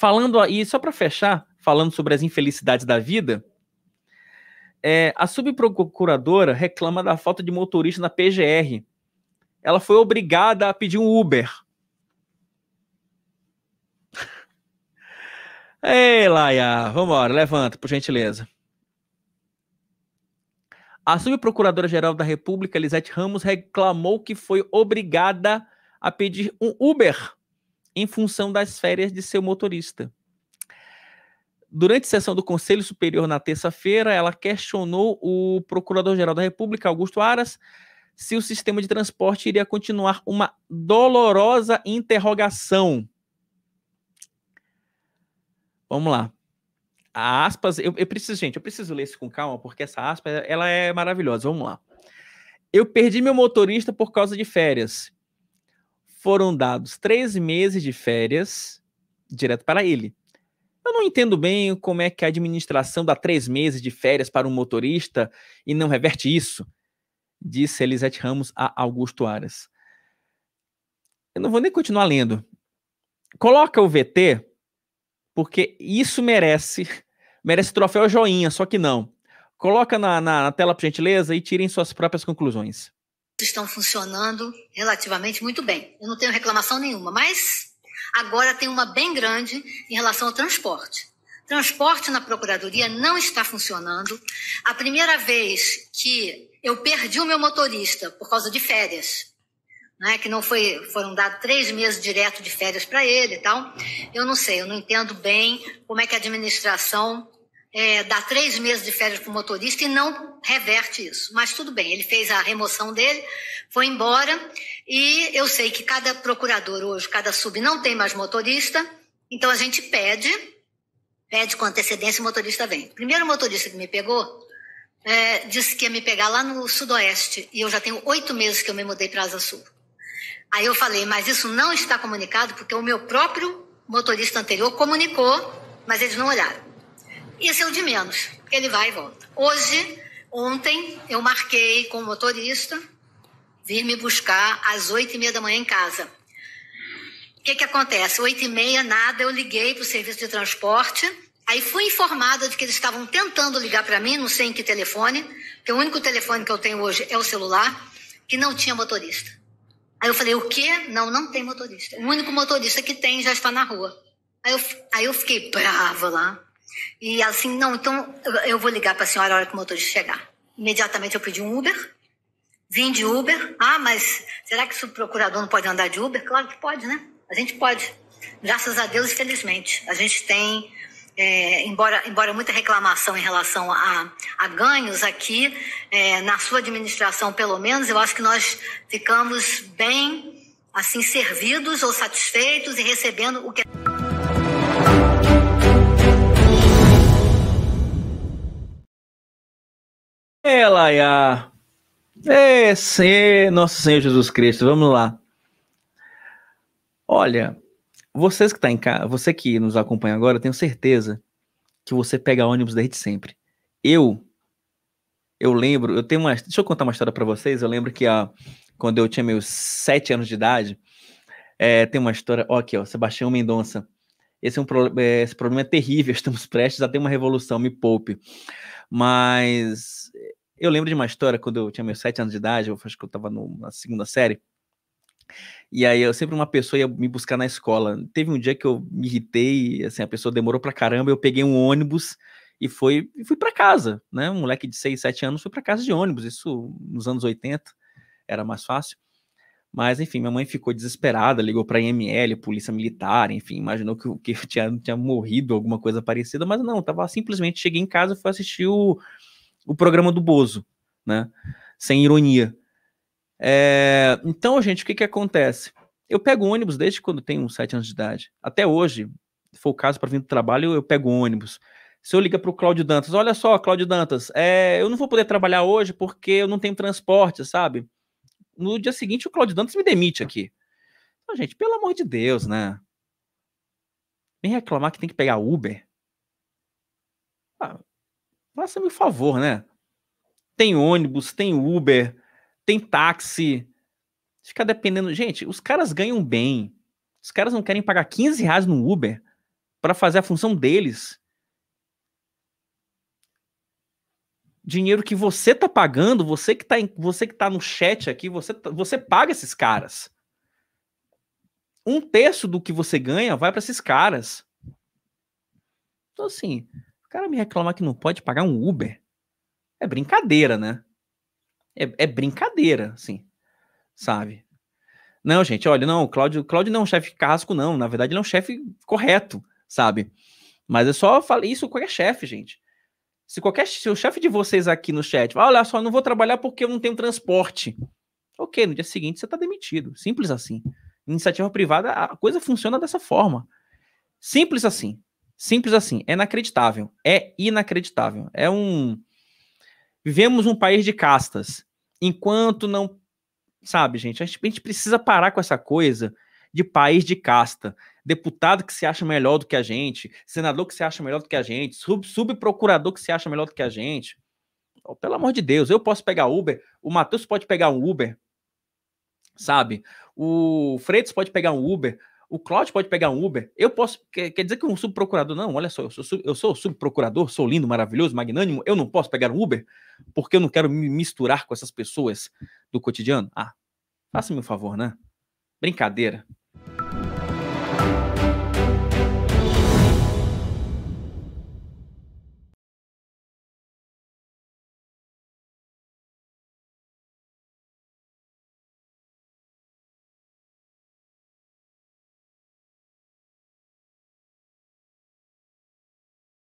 Falando aí, só para fechar, falando sobre as infelicidades da vida, é, a subprocuradora reclama da falta de motorista na PGR. Ela foi obrigada a pedir um Uber. Ei, Laia, vamos levanta, por gentileza. A subprocuradora-geral da República, Elisete Ramos, reclamou que foi obrigada a pedir um Uber em função das férias de seu motorista. Durante sessão do Conselho Superior na terça-feira, ela questionou o Procurador-Geral da República, Augusto Aras, se o sistema de transporte iria continuar uma dolorosa interrogação. Vamos lá. A aspas, eu, eu, preciso, gente, eu preciso ler isso com calma, porque essa aspa, ela é maravilhosa. Vamos lá. Eu perdi meu motorista por causa de férias foram dados três meses de férias direto para ele. Eu não entendo bem como é que a administração dá três meses de férias para um motorista e não reverte isso, disse Elisete Ramos a Augusto Aras. Eu não vou nem continuar lendo. Coloca o VT, porque isso merece merece troféu joinha, só que não. Coloca na, na, na tela, por gentileza, e tirem suas próprias conclusões estão funcionando relativamente muito bem. Eu não tenho reclamação nenhuma, mas agora tem uma bem grande em relação ao transporte. Transporte na Procuradoria não está funcionando. A primeira vez que eu perdi o meu motorista por causa de férias, né, que não foi, foram dados três meses direto de férias para ele e tal, eu não sei, eu não entendo bem como é que a administração é, dá três meses de férias para o motorista e não reverte isso. Mas tudo bem, ele fez a remoção dele, foi embora e eu sei que cada procurador hoje, cada sub não tem mais motorista, então a gente pede, pede com antecedência e o motorista vem. O primeiro motorista que me pegou é, disse que ia me pegar lá no Sudoeste e eu já tenho oito meses que eu me mudei para Asa Sul. Aí eu falei, mas isso não está comunicado porque o meu próprio motorista anterior comunicou, mas eles não olharam. Esse é o de menos. Ele vai e volta. Hoje, ontem, eu marquei com o motorista vir me buscar às oito e meia da manhã em casa. O que, que acontece? Oito e meia, nada, eu liguei para o serviço de transporte. Aí fui informada de que eles estavam tentando ligar para mim, não sei em que telefone, porque o único telefone que eu tenho hoje é o celular, que não tinha motorista. Aí eu falei, o quê? Não, não tem motorista. O único motorista que tem já está na rua. Aí eu, aí eu fiquei brava lá. E assim, não, então eu vou ligar para a senhora a hora que o motorista chegar. Imediatamente eu pedi um Uber, vim de Uber. Ah, mas será que o procurador não pode andar de Uber? Claro que pode, né? A gente pode. Graças a Deus, felizmente. A gente tem, é, embora, embora muita reclamação em relação a, a ganhos aqui, é, na sua administração, pelo menos, eu acho que nós ficamos bem assim servidos ou satisfeitos e recebendo o que É, Laia. É, Senhor, nosso Senhor Jesus Cristo, vamos lá. Olha, vocês que tá em casa, você que nos acompanha agora, tenho certeza que você pega ônibus desde sempre. Eu eu lembro, eu tenho uma, deixa eu contar uma história para vocês. Eu lembro que a, quando eu tinha meus sete anos de idade, é, tem uma história, ó, aqui, ó, Sebastião Mendonça. Esse, é um pro, é, esse problema é terrível, estamos prestes a ter uma revolução, me poupe. Mas eu lembro de uma história quando eu tinha meus sete anos de idade, eu acho que eu estava na segunda série. E aí eu sempre uma pessoa ia me buscar na escola. Teve um dia que eu me irritei, assim, a pessoa demorou pra caramba, eu peguei um ônibus e foi fui para casa, né? Um moleque de 6, 7 anos foi para casa de ônibus, isso nos anos 80 era mais fácil. Mas enfim, minha mãe ficou desesperada, ligou para IML, polícia militar, enfim, imaginou que, que eu tinha, tinha morrido, alguma coisa parecida, mas não, tava simplesmente cheguei em casa, fui assistir o o programa do Bozo, né? Sem ironia. É, então, gente, o que, que acontece? Eu pego ônibus desde quando tenho 7 anos de idade. Até hoje, se for o caso para vir do trabalho, eu pego ônibus. Se eu ligar para o Cláudio Dantas, olha só, Cláudio Dantas, é, eu não vou poder trabalhar hoje porque eu não tenho transporte, sabe? No dia seguinte, o Cláudio Dantas me demite aqui. Então, gente, pelo amor de Deus, né? Vem reclamar que tem que pegar Uber. Ah, faça-me o favor, né? Tem ônibus, tem Uber, tem táxi. Ficar dependendo. Gente, os caras ganham bem. Os caras não querem pagar 15 reais no Uber para fazer a função deles. Dinheiro que você tá pagando, você que tá, em, você que tá no chat aqui, você, tá, você paga esses caras. Um terço do que você ganha vai para esses caras. Então, assim, cara me reclamar que não pode pagar um Uber é brincadeira, né? É, é brincadeira, assim, sabe? Não, gente, olha, não, o Cláudio, Cláudio não é um chefe casco, não. Na verdade, ele é um chefe correto, sabe? Mas eu só falei isso com qualquer chefe, gente. Se qualquer se o chefe de vocês aqui no chat, ah, olha só, não vou trabalhar porque eu não tenho transporte. Ok, no dia seguinte você está demitido. Simples assim. Iniciativa privada, a coisa funciona dessa forma. Simples assim. Simples assim. É inacreditável. É inacreditável. É um. Vivemos um país de castas. Enquanto não. Sabe, gente? A gente, precisa parar com essa coisa de país de casta. Deputado que se acha melhor do que a gente, senador que se acha melhor do que a gente, sub, subprocurador que se acha melhor do que a gente. Oh, pelo amor de Deus, eu posso pegar Uber, o Matheus pode pegar um Uber, sabe? O Freitas pode pegar um Uber, o Cláudio pode pegar um Uber. Eu posso. Quer, quer dizer que um subprocurador, não, olha só, eu sou, eu sou subprocurador, sou lindo, maravilhoso, magnânimo. Eu não posso pegar um Uber porque eu não quero me misturar com essas pessoas do cotidiano. Ah, faça-me um favor, né? Brincadeira.